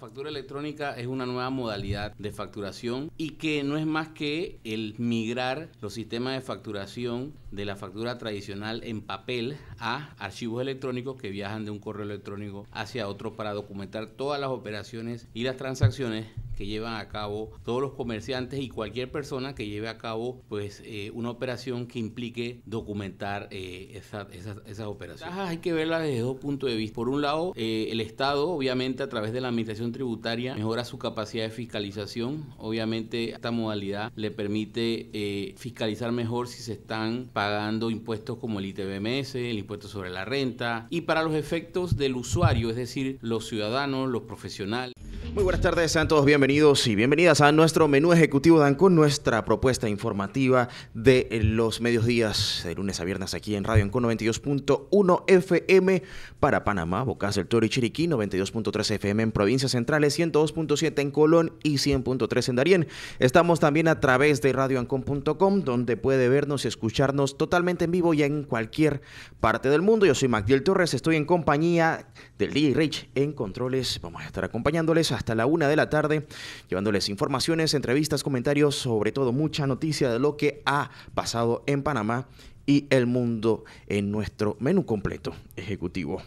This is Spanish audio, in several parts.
factura electrónica es una nueva modalidad de facturación y que no es más que el migrar los sistemas de facturación de la factura tradicional en papel a archivos electrónicos que viajan de un correo electrónico hacia otro para documentar todas las operaciones y las transacciones que llevan a cabo todos los comerciantes y cualquier persona que lleve a cabo pues eh, una operación que implique documentar eh, esa, esas operaciones. Hay que verlas desde dos puntos de vista. Por un lado, eh, el Estado obviamente a través de la administración tributaria mejora su capacidad de fiscalización. Obviamente esta modalidad le permite fiscalizar mejor si se están pagando impuestos como el ITBMS, el impuesto sobre la renta y para los efectos del usuario, es decir, los ciudadanos, los profesionales. Muy buenas tardes, sean todos bienvenidos y bienvenidas a nuestro menú ejecutivo Dan con nuestra propuesta informativa de los medios días de lunes a viernes aquí en Radio Ancon 92.1 FM. Para Panamá, Bocas del Toro y Chiriquí, 92.3 FM en provincias centrales, 102.7 en Colón y 100.3 en Darien. Estamos también a través de radioancon.com, donde puede vernos y escucharnos totalmente en vivo y en cualquier parte del mundo. Yo soy Magdiel Torres, estoy en compañía del DJ Rich en Controles. Vamos a estar acompañándoles hasta la una de la tarde, llevándoles informaciones, entrevistas, comentarios, sobre todo mucha noticia de lo que ha pasado en Panamá y el mundo en nuestro menú completo ejecutivo.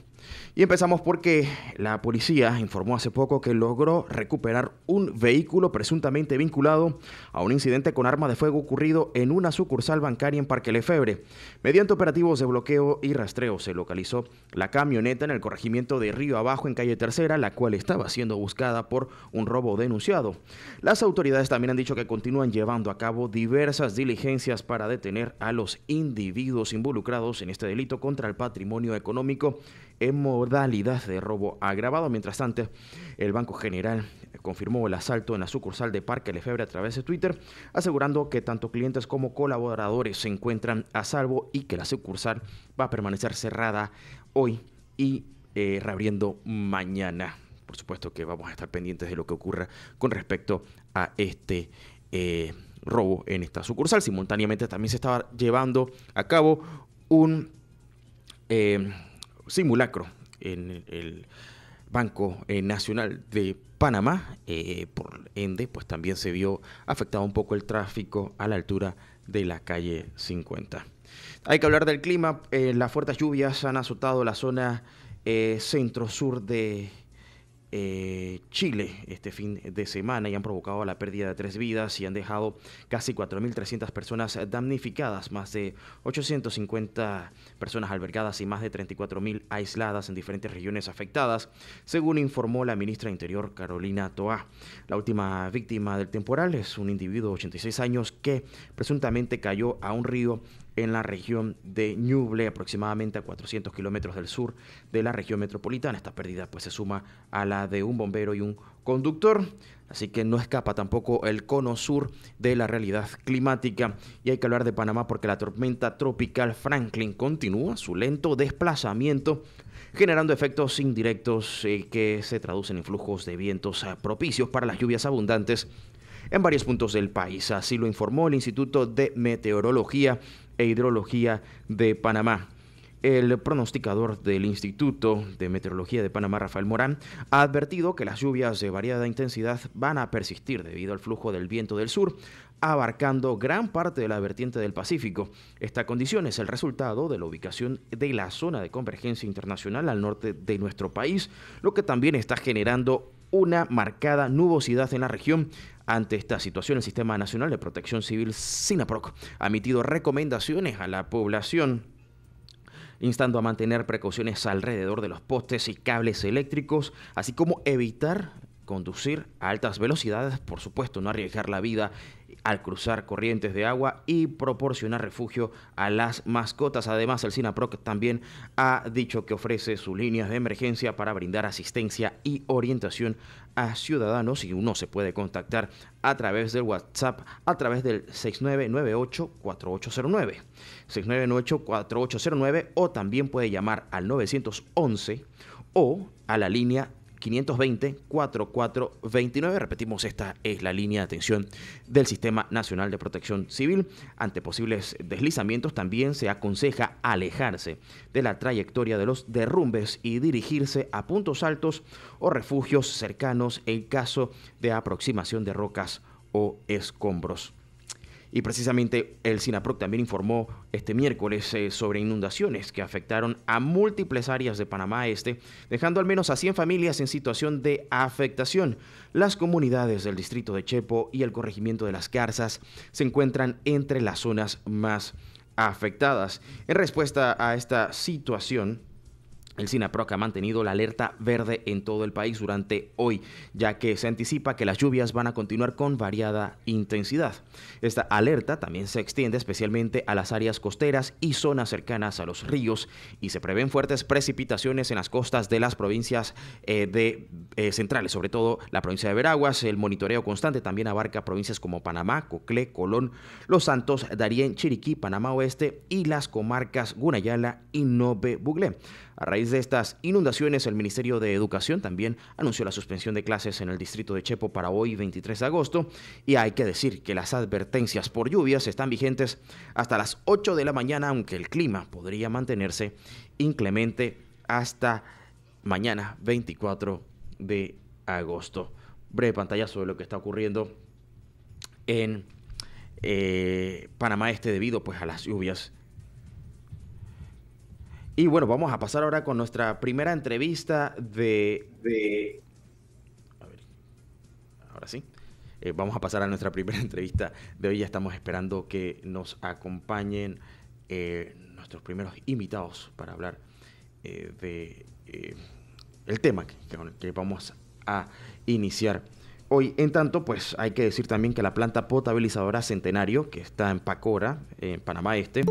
Y empezamos porque la policía informó hace poco que logró recuperar un vehículo presuntamente vinculado a un incidente con arma de fuego ocurrido en una sucursal bancaria en Parque Lefebre. Mediante operativos de bloqueo y rastreo se localizó la camioneta en el corregimiento de Río Abajo en calle Tercera, la cual estaba siendo buscada por un robo denunciado. Las autoridades también han dicho que continúan llevando a cabo diversas diligencias para detener a los individuos involucrados en este delito contra el patrimonio económico en modalidad de robo agravado. Mientras tanto, el Banco General confirmó el asalto en la sucursal de Parque Lefebvre a través de Twitter, asegurando que tanto clientes como colaboradores se encuentran a salvo y que la sucursal va a permanecer cerrada hoy y eh, reabriendo mañana. Por supuesto que vamos a estar pendientes de lo que ocurra con respecto a este eh, robo en esta sucursal. Simultáneamente también se estaba llevando a cabo un... Eh, simulacro en el Banco eh, Nacional de Panamá. Eh, por ende, pues también se vio afectado un poco el tráfico a la altura de la calle 50. Hay que hablar del clima. Eh, las fuertes lluvias han azotado la zona centro-sur de eh, Chile este fin de semana y han provocado la pérdida de tres vidas y han dejado casi 4.300 personas damnificadas, más de 850 personas albergadas y más de 34.000 aisladas en diferentes regiones afectadas, según informó la ministra de Interior Carolina Toá. La última víctima del temporal es un individuo de 86 años que presuntamente cayó a un río en la región de Ñuble, aproximadamente a 400 kilómetros del sur de la región metropolitana. Esta pérdida pues se suma a la de un bombero y un conductor, así que no escapa tampoco el cono sur de la realidad climática. Y hay que hablar de Panamá porque la tormenta tropical Franklin continúa su lento desplazamiento, generando efectos indirectos eh, que se traducen en flujos de vientos eh, propicios para las lluvias abundantes en varios puntos del país. Así lo informó el Instituto de Meteorología e Hidrología de Panamá. El pronosticador del Instituto de Meteorología de Panamá, Rafael Morán, ha advertido que las lluvias de variada intensidad van a persistir debido al flujo del viento del sur, abarcando gran parte de la vertiente del Pacífico. Esta condición es el resultado de la ubicación de la zona de convergencia internacional al norte de nuestro país, lo que también está generando una marcada nubosidad en la región. Ante esta situación, el Sistema Nacional de Protección Civil SINAPROC ha emitido recomendaciones a la población instando a mantener precauciones alrededor de los postes y cables eléctricos, así como evitar conducir a altas velocidades, por supuesto, no arriesgar la vida al cruzar corrientes de agua y proporcionar refugio a las mascotas. Además, el SINAPROC también ha dicho que ofrece sus líneas de emergencia para brindar asistencia y orientación a ciudadanos y uno se puede contactar a través del WhatsApp a través del 6998-4809. 6998-4809 o también puede llamar al 911 o a la línea 520-4429. Repetimos, esta es la línea de atención del Sistema Nacional de Protección Civil. Ante posibles deslizamientos también se aconseja alejarse de la trayectoria de los derrumbes y dirigirse a puntos altos o refugios cercanos en caso de aproximación de rocas o escombros. Y precisamente el SINAPROC también informó este miércoles eh, sobre inundaciones que afectaron a múltiples áreas de Panamá Este, dejando al menos a 100 familias en situación de afectación. Las comunidades del distrito de Chepo y el corregimiento de Las Garzas se encuentran entre las zonas más afectadas. En respuesta a esta situación, el SINAPROC ha mantenido la alerta verde en todo el país durante hoy, ya que se anticipa que las lluvias van a continuar con variada intensidad. Esta alerta también se extiende especialmente a las áreas costeras y zonas cercanas a los ríos y se prevén fuertes precipitaciones en las costas de las provincias eh, de, eh, centrales, sobre todo la provincia de Veraguas. El monitoreo constante también abarca provincias como Panamá, Coclé, Colón, Los Santos, Darién, Chiriquí, Panamá Oeste y las comarcas Gunayala y Nobe Buglé. A raíz de estas inundaciones, el Ministerio de Educación también anunció la suspensión de clases en el distrito de Chepo para hoy 23 de agosto y hay que decir que las advertencias por lluvias están vigentes hasta las 8 de la mañana, aunque el clima podría mantenerse inclemente hasta mañana 24 de agosto. Breve pantalla sobre lo que está ocurriendo en eh, Panamá este debido pues a las lluvias y bueno, vamos a pasar ahora con nuestra primera entrevista de... A ver, ahora sí. Eh, vamos a pasar a nuestra primera entrevista de hoy. Ya estamos esperando que nos acompañen eh, nuestros primeros invitados para hablar eh, de eh, el tema que vamos a iniciar. Hoy, en tanto, pues hay que decir también que la planta potabilizadora Centenario, que está en Pacora, en Panamá Este,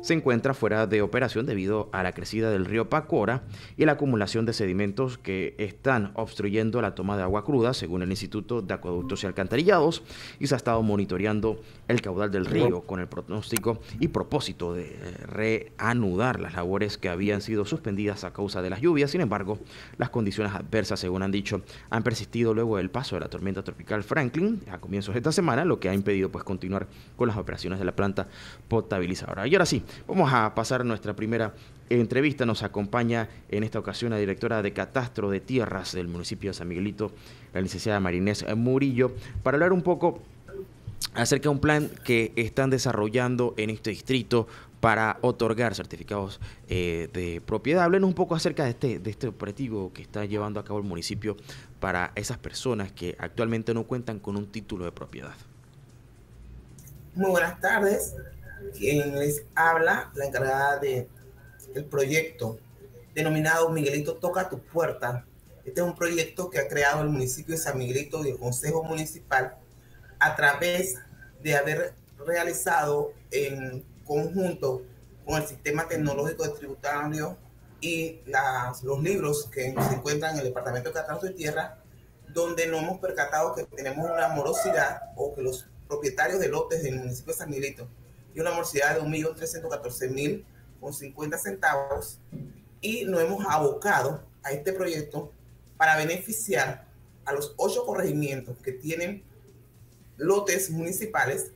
se encuentra fuera de operación debido a la crecida del río Pacora y la acumulación de sedimentos que están obstruyendo la toma de agua cruda, según el Instituto de Acueductos y Alcantarillados, y se ha estado monitoreando el caudal del río con el pronóstico y propósito de eh, reanudar las labores que habían sido suspendidas a causa de las lluvias. Sin embargo, las condiciones adversas, según han dicho, han persistido luego del paso de la tormenta tropical Franklin a comienzos de esta semana, lo que ha impedido pues continuar con las operaciones de la planta potabilizadora. Y ahora sí, vamos a pasar nuestra primera entrevista. Nos acompaña en esta ocasión la directora de Catastro de Tierras del municipio de San Miguelito, la licenciada Marinés Murillo, para hablar un poco acerca de un plan que están desarrollando en este distrito para otorgar certificados eh, de propiedad. Háblenos un poco acerca de este, de este operativo que está llevando a cabo el municipio para esas personas que actualmente no cuentan con un título de propiedad. Muy buenas tardes. Quien les habla, la encargada del proyecto denominado Miguelito Toca tu Puerta. Este es un proyecto que ha creado el municipio de San Miguelito y el Consejo Municipal a través de haber realizado en conjunto con el sistema tecnológico de tributario y las, los libros que se encuentran en el Departamento de Catastro y Tierra, donde nos hemos percatado que tenemos una morosidad o que los propietarios de lotes del municipio de San Miguelito tienen una morosidad de 1.314.000 con 50 centavos y nos hemos abocado a este proyecto para beneficiar a los ocho corregimientos que tienen lotes municipales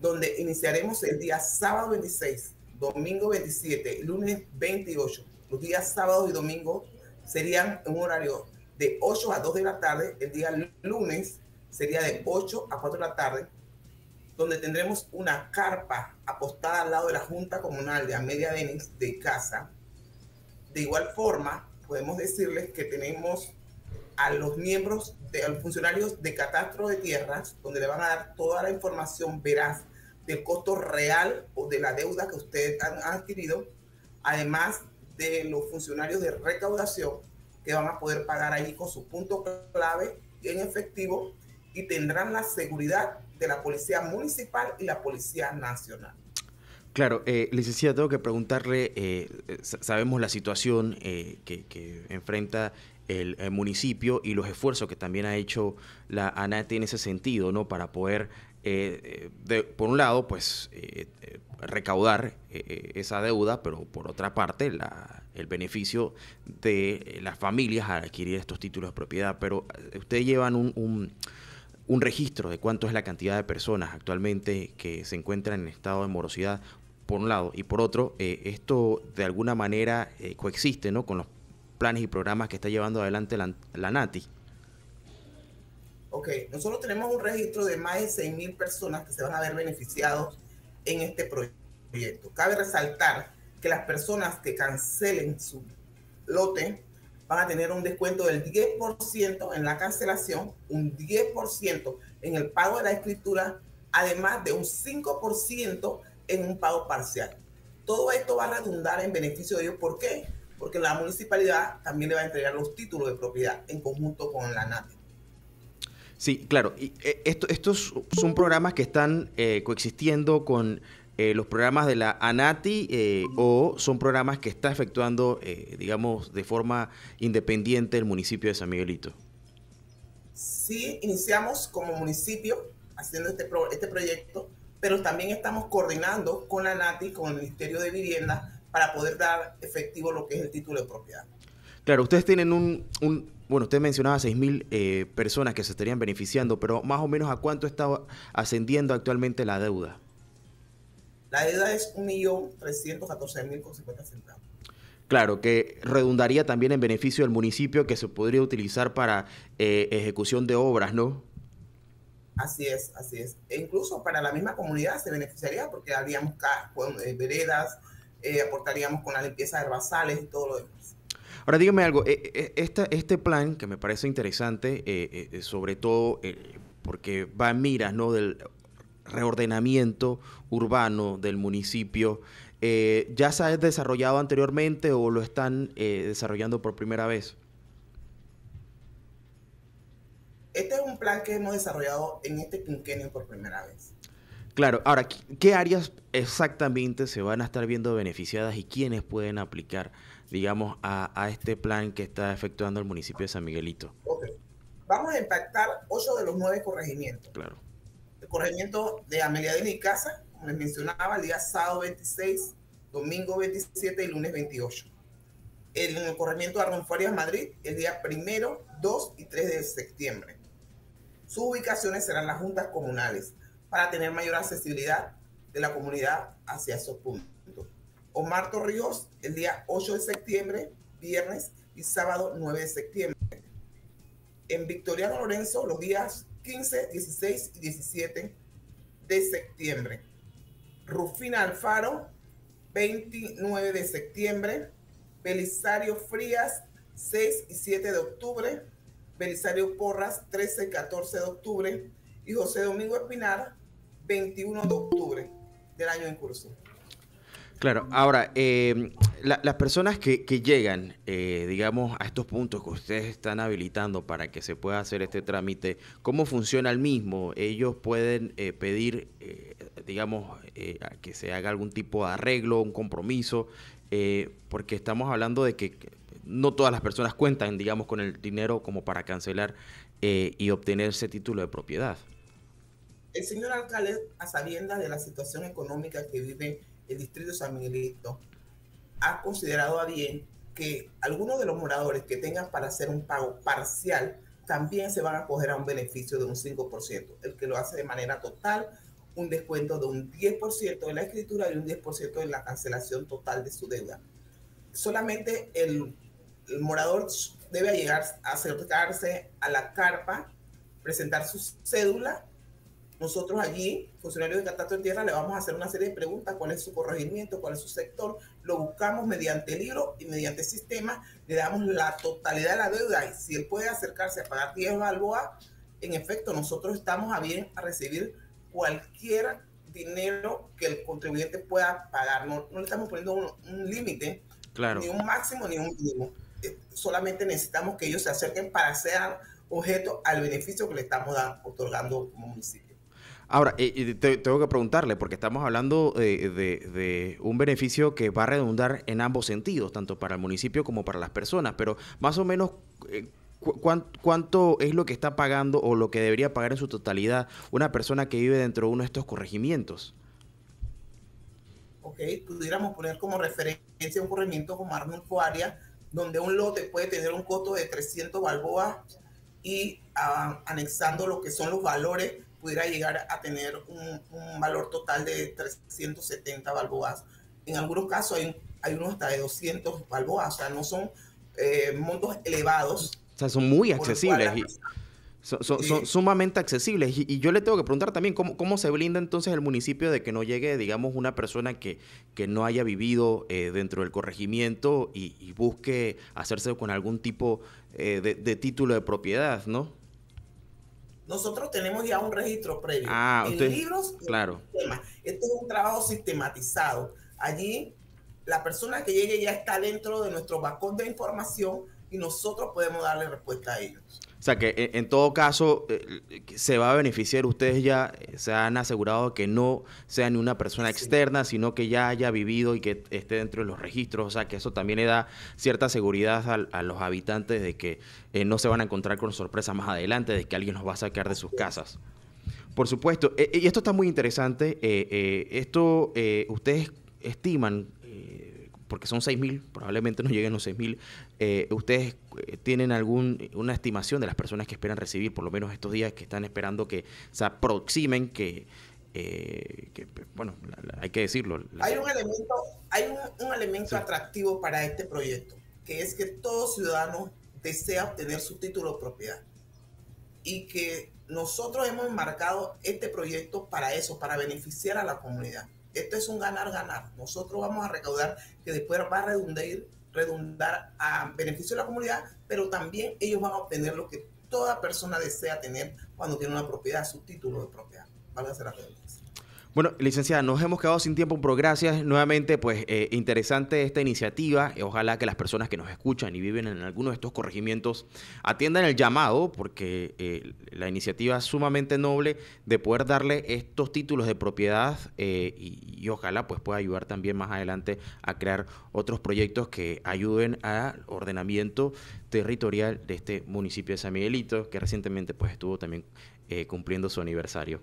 donde iniciaremos el día sábado 26, domingo 27, lunes 28. Los días sábado y domingo serían un horario de 8 a 2 de la tarde, el día lunes sería de 8 a 4 de la tarde, donde tendremos una carpa apostada al lado de la Junta Comunal de a Denis de Casa. De igual forma, podemos decirles que tenemos a los miembros, de, a los funcionarios de catastro de tierras, donde le van a dar toda la información veraz del costo real o de la deuda que ustedes han, adquirido, además de los funcionarios de recaudación que van a poder pagar allí con su punto clave en efectivo y tendrán la seguridad de la Policía Municipal y la Policía Nacional. Claro, eh, licenciada, tengo que preguntarle, eh, eh, sabemos la situación eh, que, enfrenta el, eh, municipio y los esfuerzos que también ha hecho la ANAT en ese sentido, ¿no? Para poder, eh, eh, por un lado, pues recaudar esa deuda, pero por otra parte, el beneficio de las familias al adquirir estos títulos de propiedad. Pero ustedes llevan un, un registro de cuánto es la cantidad de personas actualmente que se encuentran en estado de morosidad, por un lado, y por otro, esto de alguna manera coexiste ¿no? con los planes y programas que está llevando adelante la, NATI? Ok, nosotros tenemos un registro de más de mil personas que se van a ver beneficiados en este proyecto. Cabe resaltar que las personas que cancelen su lote van a tener un descuento del 10% en la cancelación, un 10% en el pago de la escritura, además de un 5% en un pago parcial. Todo esto va a redundar en beneficio de ellos. ¿Por qué? porque la municipalidad también le va a entregar los títulos de propiedad en conjunto con la NATI. Sí, claro. Y, eh, estos son programas que están eh, coexistiendo con eh, los programas de la ANATI o son programas que está efectuando, digamos, de forma independiente el municipio de San Miguelito. Sí, iniciamos como municipio haciendo este, este proyecto, pero también estamos coordinando con la ANATI, con el Ministerio de Vivienda, para poder dar efectivo lo que es el título de propiedad. Claro, ustedes tienen un, bueno, usted mencionaba 6.000 mil eh, personas que se estarían beneficiando, pero más o menos a cuánto está ascendiendo actualmente la deuda. La deuda es 1.314.050 centavos. Claro, que redundaría también en beneficio del municipio que se podría utilizar para eh, ejecución de obras, ¿no? Así es, así es. E incluso para la misma comunidad se beneficiaría porque habríamos eh, veredas, eh, aportaríamos con la limpieza de basales y todo lo demás. Ahora dígame algo, este, este plan que me parece interesante, sobre todo porque va en miras ¿no? del reordenamiento urbano del municipio, ¿ya se ha desarrollado anteriormente o lo están desarrollando por primera vez? Este es un plan que hemos desarrollado en este quinquenio por primera vez. Claro, ahora, ¿qué áreas exactamente se van a estar viendo beneficiadas y quiénes pueden aplicar, digamos, a, este plan que está efectuando el municipio de San Miguelito? Vamos a impactar ocho de los nueve corregimientos. Claro. El corregimiento de Amelia de Casa, como les mencionaba, el día sábado 26, domingo 27 y lunes 28. El, corregimiento de Arnulfarias Madrid, el día primero, 2 y 3 de septiembre. Sus ubicaciones serán las juntas comunales para tener mayor accesibilidad de la comunidad hacia esos puntos. Omar Ríos, el día 8 de septiembre, viernes y sábado 9 de septiembre. En Victoriano Lorenzo, los días 15, 16 y 17 de septiembre. Rufina Alfaro, 29 de septiembre. Belisario Frías, 6 y 7 de octubre. Belisario Porras, 13 y 14 de octubre. Y José Domingo Espinar, 21 de octubre del año en curso. Claro, ahora, em, las personas que, llegan, eh, digamos, a estos puntos que ustedes están habilitando para que se pueda hacer este trámite, ¿cómo funciona el mismo? ¿Ellos pueden eh, pedir, eh, digamos, que se haga algún tipo de arreglo, un compromiso? porque estamos hablando de que no todas las personas cuentan, digamos, con el dinero como para cancelar y obtener ese título de propiedad el señor alcalde, a sabiendas de la situación económica que vive el distrito de San Miguelito, ha considerado a bien que algunos de los moradores que tengan para hacer un pago parcial también se van a coger a un beneficio de un 5%. El que lo hace de manera total, un descuento de un 10% en la escritura y un 10% en la cancelación total de su deuda. Solamente el, el morador debe llegar a acercarse a la carpa, presentar su cédula nosotros allí, funcionarios de Catastro en Tierra, le vamos a hacer una serie de preguntas, cuál es su corregimiento, cuál es su sector, lo buscamos mediante libro y mediante sistema, le damos la totalidad de la deuda y si él puede acercarse a pagar 10 balboas, en efecto, nosotros estamos a bien a recibir cualquier dinero que el contribuyente pueda pagar. No, le estamos poniendo un, límite, ni un máximo, ni un mínimo. Eh, solamente necesitamos que ellos se acerquen para ser objeto al beneficio que le estamos otorgando como municipio. Ahora, tengo que preguntarle, porque estamos hablando eh, de, un beneficio que va a redundar en ambos sentidos, tanto para el municipio como para las personas, pero más o menos, eh, ¿cuánto es lo que está pagando o lo que debería pagar en su totalidad una persona que vive dentro de uno de estos corregimientos? Ok, pudiéramos poner como referencia un corregimiento como Arnulfo Arias, donde un lote puede tener un costo de 300 balboas y ah, anexando lo que son los valores pudiera llegar a tener un, valor total de 370 balboas. En algunos casos hay, unos hasta de 200 balboas, o sea, no son eh, montos elevados. O sea, son muy accesibles. Y son, sumamente accesibles. Y, yo le tengo que preguntar también cómo, se blinda entonces el municipio de que no llegue, digamos, una persona que, que no haya vivido eh, dentro del corregimiento y, busque hacerse con algún tipo eh, de título de propiedad, ¿no? Nosotros tenemos ya un registro previo ah, en libros claro. Esto es un trabajo sistematizado. Allí la persona que llegue ya está dentro de nuestro bacón de información y nosotros podemos darle respuesta a ellos. O sea que en todo caso eh, se va a beneficiar, ustedes ya eh, se han asegurado que no sea ni una persona externa, sino que ya haya vivido y que esté dentro de los registros, o sea que eso también le da cierta seguridad a, los habitantes de que eh, no se van a encontrar con sorpresa más adelante, de que alguien los va a sacar de sus casas. Por supuesto, y esto está muy interesante, esto ustedes estiman porque son 6.000, probablemente no lleguen los 6.000, eh, ¿ustedes eh, tienen alguna estimación de las personas que esperan recibir, por lo menos estos días que están esperando que se aproximen, que, eh, pues, bueno, hay que decirlo? Hay un elemento, atractivo para este proyecto, que es que todo ciudadano desea obtener su título de propiedad y que nosotros hemos marcado este proyecto para eso, para beneficiar a la comunidad esto es un ganar-ganar. Nosotros vamos a recaudar que después va a redundar, redundar a beneficio de la comunidad, pero también ellos van a obtener lo que toda persona desea tener cuando tiene una propiedad, su título de propiedad. Vale hacer la pregunta. Bueno, licenciada, nos hemos quedado sin tiempo, pero gracias nuevamente, pues eh, interesante esta iniciativa. Eh, ojalá que las personas que nos escuchan y viven en alguno de estos corregimientos atiendan el llamado, porque eh, la iniciativa es sumamente noble de poder darle estos títulos de propiedad y, ojalá pues pueda ayudar también más adelante a crear otros proyectos que ayuden al ordenamiento territorial de este municipio de San Miguelito, que recientemente pues estuvo también cumpliendo su aniversario.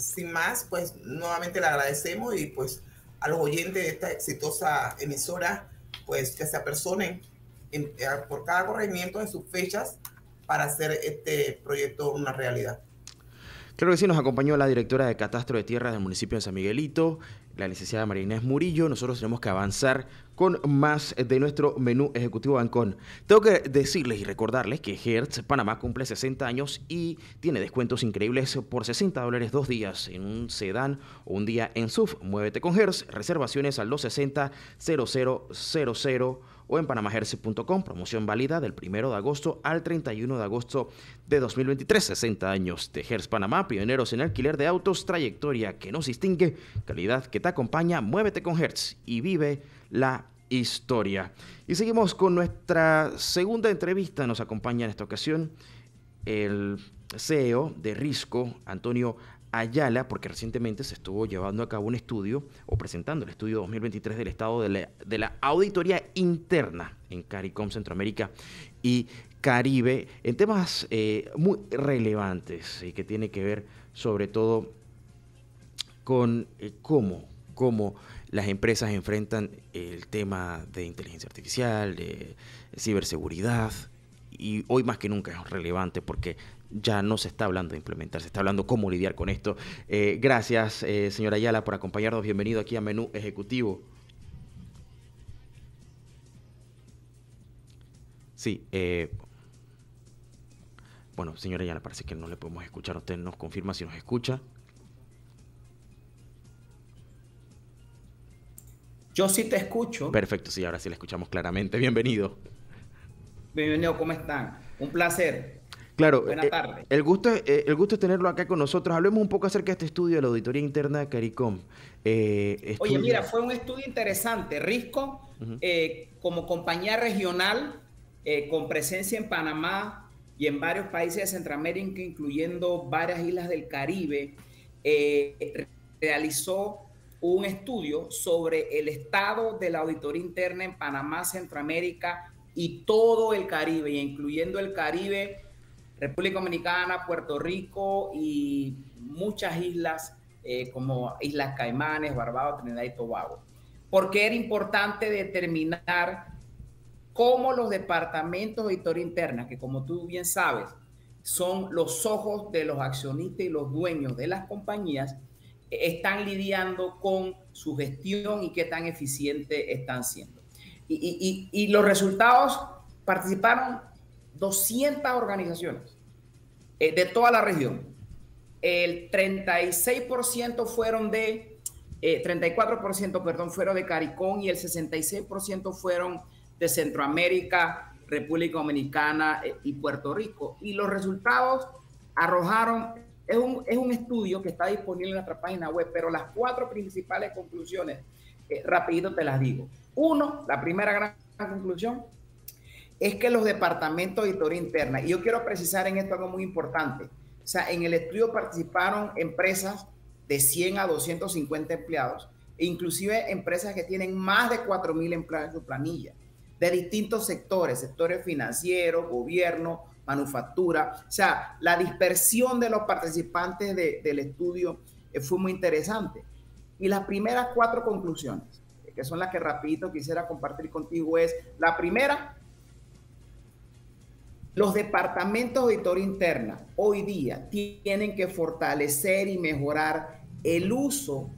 sin más, pues nuevamente le agradecemos y pues a los oyentes de esta exitosa emisora, pues que se apersonen eh, por cada corregimiento en sus fechas para hacer este proyecto una realidad. Creo que sí, nos acompañó la directora de Catastro de Tierras del municipio de San Miguelito, la licenciada María Inés Murillo. Nosotros tenemos que avanzar con más de nuestro menú ejecutivo bancón. Tengo que decirles y recordarles que Hertz Panamá cumple 60 años y tiene descuentos increíbles por 60 dólares dos días en un sedán o un día en SUV. Muévete con Hertz, reservaciones al 260 0000 o en panamahertz.com. promoción válida del 1 de agosto al 31 de agosto de 2023. 60 años de Hertz Panamá, pioneros en alquiler de autos, trayectoria que nos distingue, calidad que te acompaña, muévete con Hertz y vive la historia. Y seguimos con nuestra segunda entrevista. Nos acompaña en esta ocasión el CEO de Risco, Antonio Ayala, porque recientemente se estuvo llevando a cabo un estudio o presentando el estudio 2023 del estado de la, auditoría interna en CARICOM Centroamérica y Caribe en temas eh, muy relevantes y que tiene que ver sobre todo con eh, cómo, cómo las empresas enfrentan el tema de inteligencia artificial, de ciberseguridad, y hoy más que nunca es relevante porque ya no se está hablando de implementar, se está hablando cómo lidiar con esto. Eh, gracias, eh, señora Ayala, por acompañarnos. Bienvenido aquí a Menú Ejecutivo. Sí, eh, bueno, señora Ayala, parece que no le podemos escuchar. Usted nos confirma si nos escucha. Yo sí te escucho. Perfecto, sí, ahora sí la escuchamos claramente. Bienvenido. Bienvenido, ¿cómo están? Un placer. Claro, Buenas eh, tardes. el, gusto, eh, el gusto es tenerlo acá con nosotros. Hablemos un poco acerca de este estudio de la auditoría interna de CARICOM. Eh, Oye, mira, fue un estudio interesante. Risco, como compañía regional, con presencia en Panamá y en varios países de Centroamérica, incluyendo varias islas del Caribe, realizó un estudio sobre el estado de la auditoría interna en Panamá, Centroamérica y todo el Caribe, incluyendo el Caribe, República Dominicana, Puerto Rico y muchas islas eh, como Islas Caimanes, Barbados, Trinidad y Tobago. Porque era importante determinar cómo los departamentos de auditoría interna, que como tú bien sabes, son los ojos de los accionistas y los dueños de las compañías, están lidiando con su gestión y qué tan eficiente están siendo. Y, los resultados participaron 200 organizaciones eh, de toda la región. El 36% fueron de, 34% eh, perdón, fueron de CARICOM y el 66% fueron de Centroamérica, República Dominicana eh, y Puerto Rico. Y los resultados arrojaron es un, estudio que está disponible en nuestra página web, pero las cuatro principales conclusiones, eh, rapidito te las digo. Uno, la primera gran conclusión es que los departamentos de auditoría interna, y yo quiero precisar en esto algo muy importante, o sea, en el estudio participaron empresas de 100 a 250 empleados, e inclusive empresas que tienen más de 4.000 empleados en su planilla, de distintos sectores, sectores financieros, gobierno, manufactura. O sea, la dispersión de los participantes del estudio eh, fue muy interesante. Y las primeras cuatro conclusiones, que son las que rapidito quisiera compartir contigo, es la primera, los departamentos de auditoría interna hoy día tienen que fortalecer y mejorar el uso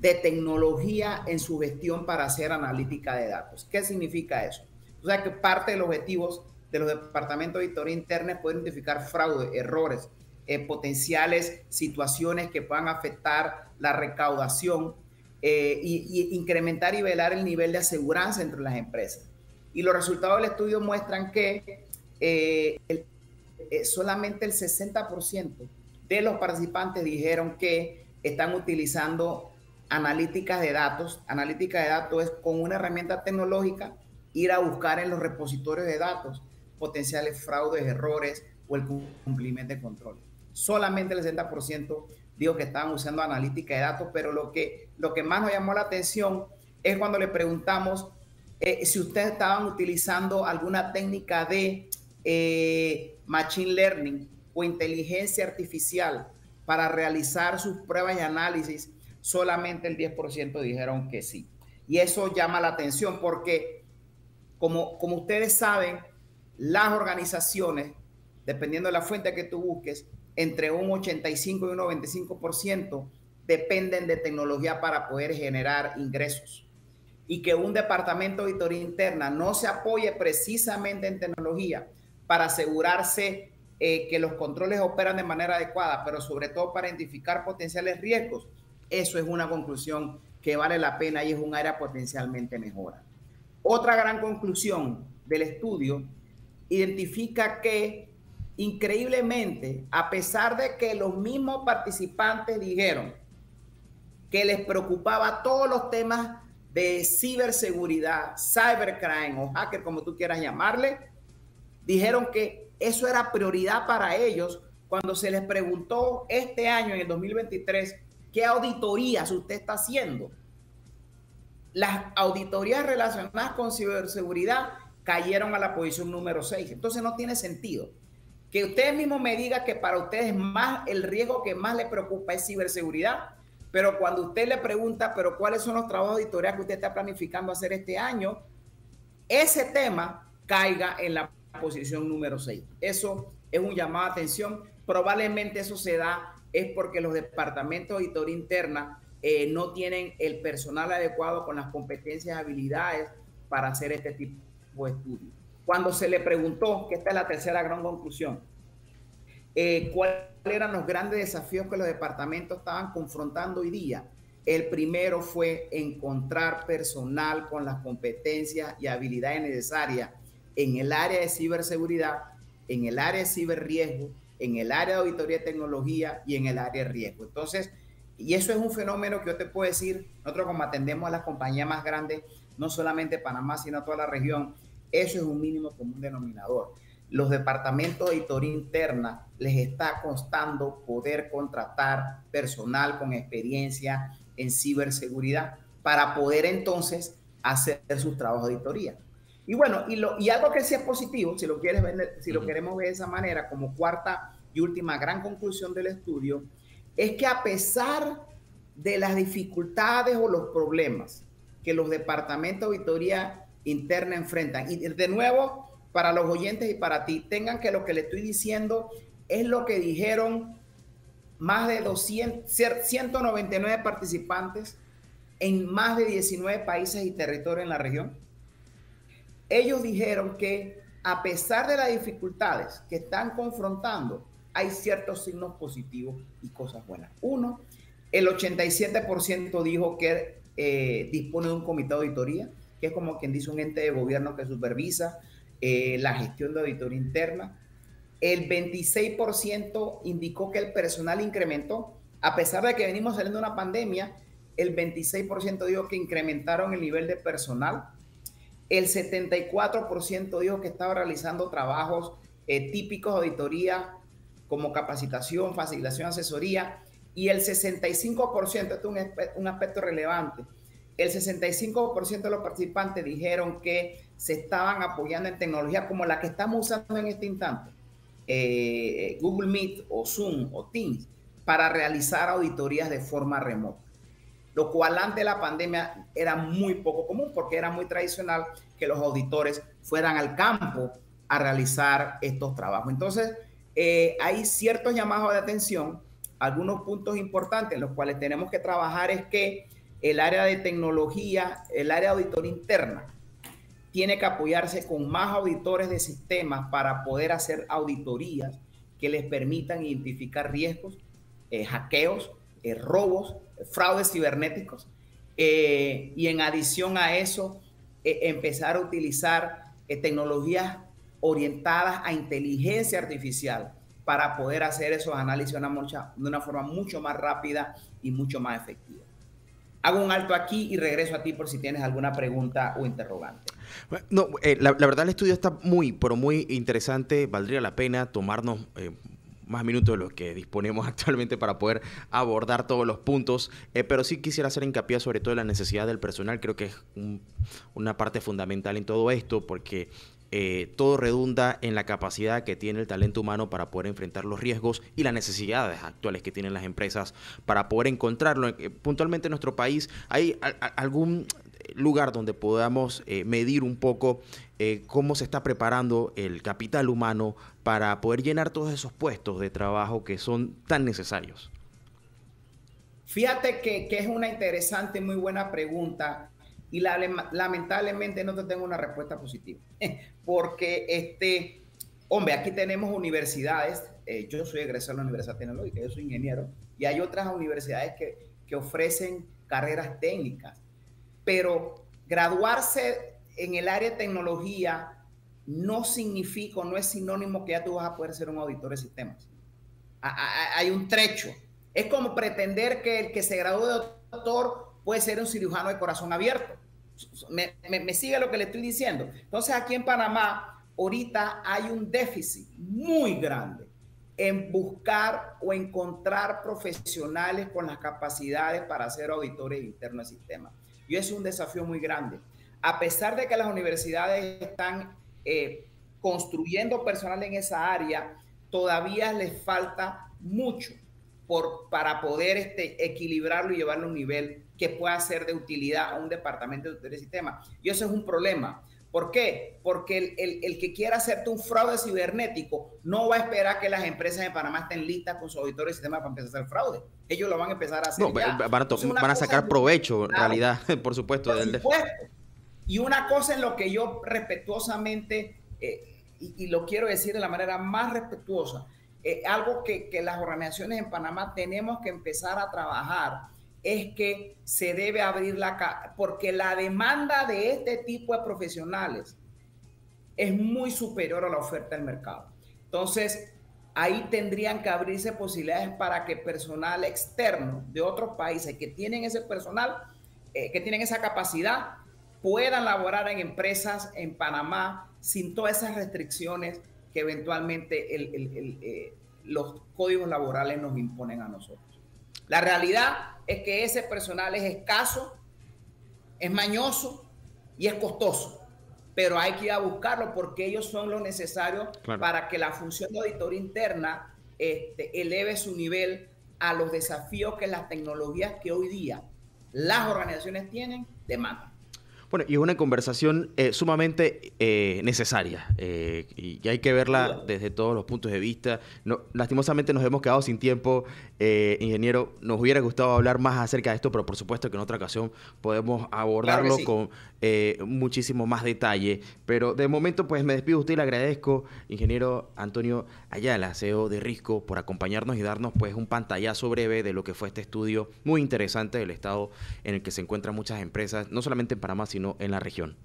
de tecnología en su gestión para hacer analítica de datos. ¿Qué significa eso? O sea que parte de los objetivos de los departamentos de auditoría interna pueden identificar fraude, errores, eh, potenciales situaciones que puedan afectar la recaudación e y, incrementar y velar el nivel de aseguranza entre las empresas. Y los resultados del estudio muestran que eh, solamente el 60% de los participantes dijeron que están utilizando analíticas de datos. Analítica de datos es con una herramienta tecnológica ir a buscar en los repositorios de datos potenciales fraudes, errores o el cumplimiento de control. Solamente el 60% dijo que estaban usando analítica de datos, pero lo que, lo que más nos llamó la atención es cuando le preguntamos eh, si ustedes estaban utilizando alguna técnica de eh, machine learning o inteligencia artificial para realizar sus pruebas y análisis, solamente el 10% dijeron que sí. Y eso llama la atención porque, como, como ustedes saben, las organizaciones, dependiendo de la fuente que tú busques, entre un 85 y un 95% dependen de tecnología para poder generar ingresos. Y que un departamento de auditoría interna no se apoye precisamente en tecnología para asegurarse eh, que los controles operan de manera adecuada, pero sobre todo para identificar potenciales riesgos, eso es una conclusión que vale la pena y es un área potencialmente mejora. Otra gran conclusión del estudio identifica que increíblemente, a pesar de que los mismos participantes dijeron que les preocupaba todos los temas de ciberseguridad, cybercrime o hacker, como tú quieras llamarle, dijeron que eso era prioridad para ellos cuando se les preguntó este año, en el 2023, qué auditorías usted está haciendo. Las auditorías relacionadas con ciberseguridad cayeron a la posición número 6. Entonces no tiene sentido. Que ustedes mismo me diga que para ustedes más el riesgo que más le preocupa es ciberseguridad, pero cuando usted le pregunta, pero cuáles son los trabajos editoriales que usted está planificando hacer este año, ese tema caiga en la posición número 6. Eso es un llamado a atención. Probablemente eso se da es porque los departamentos de auditoría interna eh, no tienen el personal adecuado con las competencias habilidades para hacer este tipo de o estudio. Cuando se le preguntó, que esta es la tercera gran conclusión, eh, cuáles eran los grandes desafíos que los departamentos estaban confrontando hoy día, el primero fue encontrar personal con las competencias y habilidades necesarias en el área de ciberseguridad, en el área de ciberriesgo, en el área de auditoría de tecnología y en el área de riesgo. Entonces, y eso es un fenómeno que yo te puedo decir, nosotros como atendemos a las compañías más grandes, no solamente Panamá, sino toda la región, eso es un mínimo común denominador. Los departamentos de auditoría interna les está costando poder contratar personal con experiencia en ciberseguridad para poder entonces hacer sus trabajos de auditoría. Y bueno, y, lo, y algo que sí es positivo, si lo, quieres si lo queremos ver de esa manera, como cuarta y última gran conclusión del estudio, es que a pesar de las dificultades o los problemas que los departamentos de auditoría interna enfrentan. Y de nuevo, para los oyentes y para ti, tengan que lo que le estoy diciendo es lo que dijeron más de 199 participantes en más de 19 países y territorios en la región. Ellos dijeron que a pesar de las dificultades que están confrontando, hay ciertos signos positivos y cosas buenas. Uno, el 87% dijo que eh, dispone de un comité de auditoría que es como quien dice un ente de gobierno que supervisa eh, la gestión de auditoría interna. El 26% indicó que el personal incrementó, a pesar de que venimos saliendo de una pandemia, el 26% dijo que incrementaron el nivel de personal, el 74% dijo que estaba realizando trabajos eh, típicos de auditoría como capacitación, facilitación, asesoría, y el 65%, esto es un, un aspecto relevante, el 65% de los participantes dijeron que se estaban apoyando en tecnología como la que estamos usando en este instante, eh, Google Meet o Zoom o Teams, para realizar auditorías de forma remota. Lo cual antes de la pandemia era muy poco común porque era muy tradicional que los auditores fueran al campo a realizar estos trabajos. Entonces, eh, hay ciertos llamados de atención, algunos puntos importantes en los cuales tenemos que trabajar es que el área de tecnología, el área de auditoría interna, tiene que apoyarse con más auditores de sistemas para poder hacer auditorías que les permitan identificar riesgos, eh, hackeos, eh, robos, fraudes cibernéticos. Eh, y en adición a eso, empezar a utilizar tecnologías orientadas a inteligencia artificial para poder hacer esos análisis una, de una forma mucho más rápida y mucho más efectiva hago un alto aquí y regreso a ti por si tienes alguna pregunta o interrogante. No, eh, la, verdad el estudio está muy, pero muy interesante. Valdría la pena tomarnos... Eh, más minutos de los que disponemos actualmente para poder abordar todos los puntos, eh, pero sí quisiera hacer hincapié sobre todo en la necesidad del personal, creo que es una parte fundamental en todo esto, porque eh, todo redunda en la capacidad que tiene el talento humano para poder enfrentar los riesgos y las necesidades actuales que tienen las empresas para poder encontrarlo. Eh, puntualmente en nuestro país, ¿hay algún lugar donde podamos eh, medir un poco cómo se está preparando el capital humano para poder llenar todos esos puestos de trabajo que son tan necesarios? Fíjate que, que es una interesante y muy buena pregunta y lamentablemente no te tengo una respuesta positiva, porque este, hombre, aquí tenemos universidades, eh, yo soy egresado de la Universidad Tecnológica, yo soy ingeniero, y hay otras universidades que, que ofrecen carreras técnicas, pero graduarse en el área de tecnología no significa, no es sinónimo que ya tú vas a poder ser un auditor de sistemas. Hay un trecho. Es como pretender que el que se graduó de doctor puede ser un cirujano de corazón abierto. Me, sigue lo que le estoy diciendo. Entonces aquí en Panamá ahorita hay un déficit muy grande en buscar o encontrar profesionales con las capacidades para ser auditores internos del sistema. Y es un desafío muy grande. A pesar de que las universidades están eh, construyendo personal en esa área, todavía les falta mucho por, para poder este, equilibrarlo y llevarlo a un nivel que pueda ser de utilidad a un departamento de y sistema. Y eso es un problema. ¿Por qué? Porque el, el, el, que quiera hacerte un fraude cibernético no va a esperar que las empresas de Panamá estén listas con su auditorio de sistema para empezar a hacer fraude. Ellos lo van a empezar a hacer. No, Van, a, van a sacar provecho, en realidad, por supuesto. Por del supuesto. Y una cosa en lo que yo respetuosamente, eh, y, y lo quiero decir de la manera más respetuosa, eh, algo que, las organizaciones en Panamá tenemos que empezar a trabajar es que se debe abrir la porque la demanda de este tipo de profesionales es muy superior a la oferta del mercado. Entonces, ahí tendrían que abrirse posibilidades para que personal externo de otros países que tienen ese personal, eh, que tienen esa capacidad, puedan laborar en empresas en Panamá sin todas esas restricciones que eventualmente eh, los códigos laborales nos imponen a nosotros. La realidad es que ese personal es escaso, es mañoso y es costoso, pero hay que ir a buscarlo porque ellos son los necesarios para que la función de auditoría interna este, eleve su nivel a los desafíos que las tecnologías que hoy día las organizaciones tienen demandan y es una conversación eh, sumamente eh, necesaria eh, y, hay que verla desde todos los puntos de vista. lastimosamente nos hemos quedado sin tiempo, ingeniero. Nos hubiera gustado hablar más acerca de esto, pero por supuesto que en otra ocasión podemos abordarlo con muchísimo más detalle. Pero de momento, pues me despido usted y le agradezco, ingeniero Antonio Ayala, CEO de Risco, por acompañarnos y darnos pues un pantallazo breve de lo que fue este estudio muy interesante del estado en el que se encuentran muchas empresas, no solamente en Panamá, sino en la región.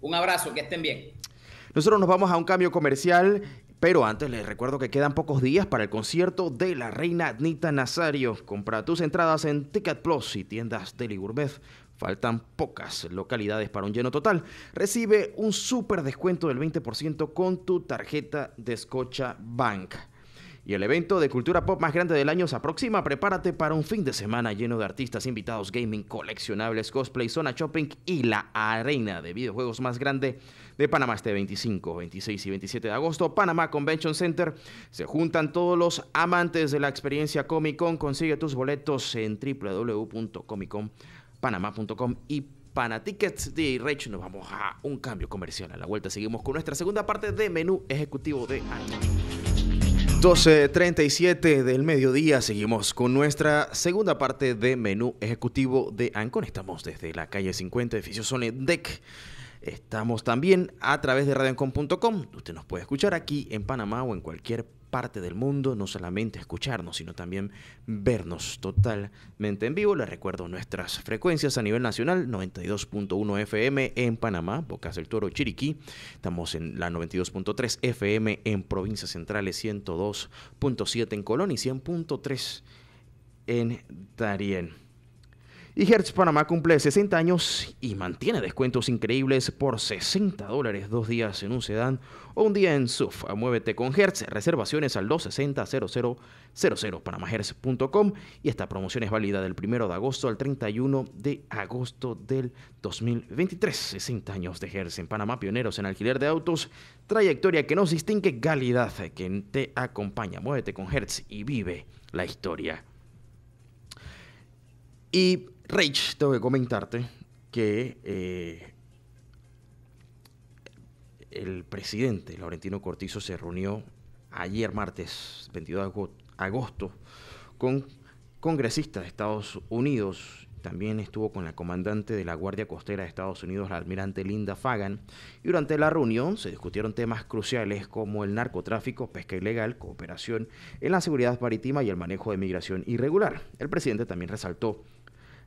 Un abrazo, que estén bien. Nosotros nos vamos a un cambio comercial, pero antes les recuerdo que quedan pocos días para el concierto de la reina Nita Nazario. Compra tus entradas en Ticket Plus y tiendas de Gourmet. Faltan pocas localidades para un lleno total. Recibe un super descuento del 20% con tu tarjeta de Escocha Bank. Y el evento de cultura pop más grande del año se aproxima. Prepárate para un fin de semana lleno de artistas invitados, gaming, coleccionables, cosplay, zona shopping y la arena de videojuegos más grande de Panamá este 25, 26 y 27 de agosto. Panamá Convention Center. Se juntan todos los amantes de la experiencia Comic Con. Consigue tus boletos en Panamá.com y Panatickets Nos vamos a un cambio comercial. A la vuelta seguimos con nuestra segunda parte de menú ejecutivo de año. 12.37 del mediodía, seguimos con nuestra segunda parte de menú ejecutivo de ANCON. Estamos desde la calle 50, edificio Sony Deck. Estamos también a través de radioancon.com. Usted nos puede escuchar aquí en Panamá o en cualquier parte del mundo, no solamente escucharnos, sino también vernos totalmente en vivo. Les recuerdo nuestras frecuencias a nivel nacional, 92.1 FM en Panamá, Bocas del Toro, Chiriquí. Estamos en la 92.3 FM en provincias centrales, 102.7 en Colón y 100.3 en Darien. Y Hertz Panamá cumple 60 años y mantiene descuentos increíbles por 60 dólares dos días en un sedán o un día en SUF. Muévete con Hertz, reservaciones al 260-0000 panamahertz.com y esta promoción es válida del 1 de agosto al 31 de agosto del 2023. 60 años de Hertz en Panamá, pioneros en alquiler de autos, trayectoria que nos distingue, calidad que te acompaña. Muévete con Hertz y vive la historia. Y Reich tengo que comentarte que eh, el presidente Laurentino Cortizo se reunió ayer martes 22 de agosto con congresistas de Estados Unidos. También estuvo con la comandante de la Guardia Costera de Estados Unidos, la almirante Linda Fagan. Y durante la reunión se discutieron temas cruciales como el narcotráfico, pesca ilegal, cooperación en la seguridad marítima y el manejo de migración irregular. El presidente también resaltó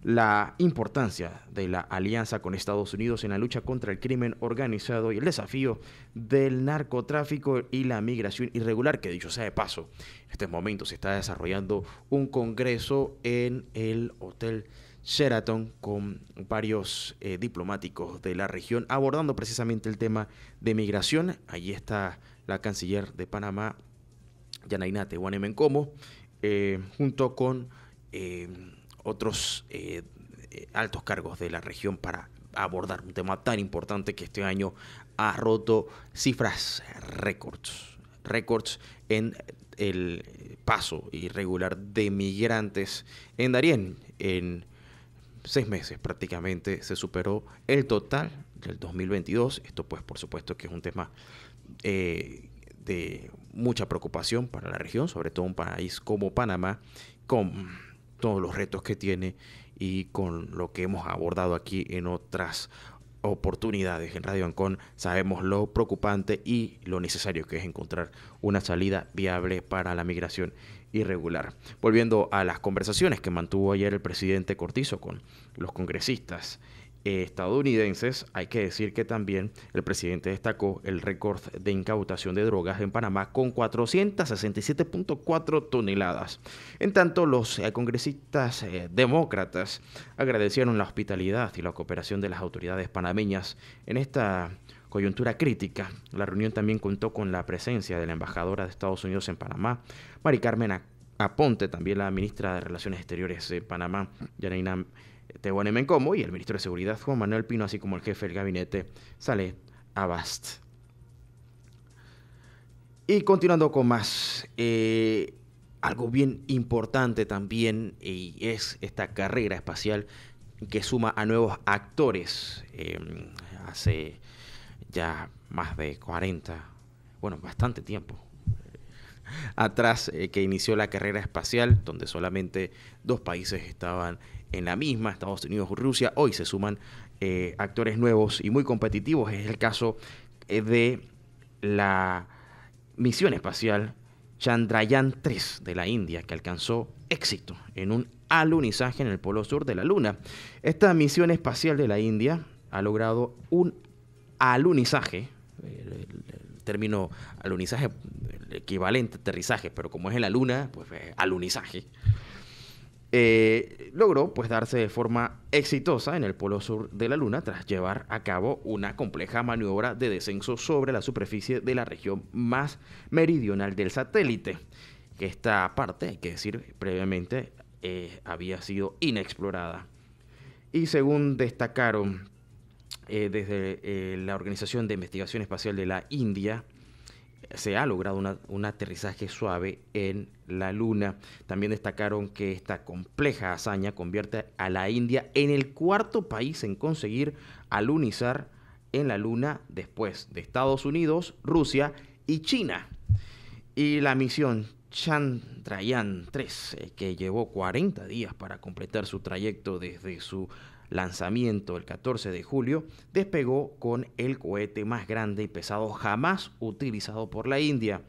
la importancia de la alianza con Estados Unidos en la lucha contra el crimen organizado y el desafío del narcotráfico y la migración irregular, que dicho sea de paso, en este momento se está desarrollando un congreso en el Hotel Sheraton con varios eh, diplomáticos de la región abordando precisamente el tema de migración. Allí está la canciller de Panamá, Yanainate Guanemencomo, eh, junto con... Eh, otros eh, eh, altos cargos de la región para abordar un tema tan importante que este año ha roto cifras récords, récords en el paso irregular de migrantes en Darién. En seis meses prácticamente se superó el total del 2022. Esto pues por supuesto que es un tema eh, de mucha preocupación para la región, sobre todo un país como Panamá, con todos los retos que tiene y con lo que hemos abordado aquí en otras oportunidades en Radio Ancón, sabemos lo preocupante y lo necesario que es encontrar una salida viable para la migración irregular. Volviendo a las conversaciones que mantuvo ayer el presidente Cortizo con los congresistas estadounidenses, hay que decir que también el presidente destacó el récord de incautación de drogas en Panamá con 467.4 toneladas. En tanto, los eh, congresistas eh, demócratas agradecieron la hospitalidad y la cooperación de las autoridades panameñas en esta coyuntura crítica. La reunión también contó con la presencia de la embajadora de Estados Unidos en Panamá, Mari Carmen Aponte, también la ministra de Relaciones Exteriores de Panamá, Yanaina Tehuaneme en y el ministro de Seguridad Juan Manuel Pino, así como el jefe del gabinete sale Abast. Y continuando con más, eh, algo bien importante también y es esta carrera espacial que suma a nuevos actores. Eh, hace ya más de 40, bueno, bastante tiempo, eh, atrás que inició la carrera espacial, donde solamente dos países estaban en la misma, Estados Unidos Rusia. Hoy se suman eh, actores nuevos y muy competitivos. Es el caso eh, de la misión espacial Chandrayaan 3 de la India, que alcanzó éxito en un alunizaje en el polo sur de la Luna. Esta misión espacial de la India ha logrado un alunizaje, el, término alunizaje, el equivalente a aterrizaje, pero como es en la Luna, pues eh, alunizaje eh, logró pues darse de forma exitosa en el polo sur de la Luna tras llevar a cabo una compleja maniobra de descenso sobre la superficie de la región más meridional del satélite. Que esta parte, hay que decir previamente, eh, había sido inexplorada. Y según destacaron eh, desde la Organización de Investigación Espacial de la India, se ha logrado un aterrizaje suave en la Luna. También destacaron que esta compleja hazaña convierte a la India en el cuarto país en conseguir alunizar en la Luna después de Estados Unidos, Rusia y China. Y la misión Chandrayaan 3, eh, que llevó 40 días para completar su trayecto desde su lanzamiento el 14 de julio, despegó con el cohete más grande y pesado jamás utilizado por la India.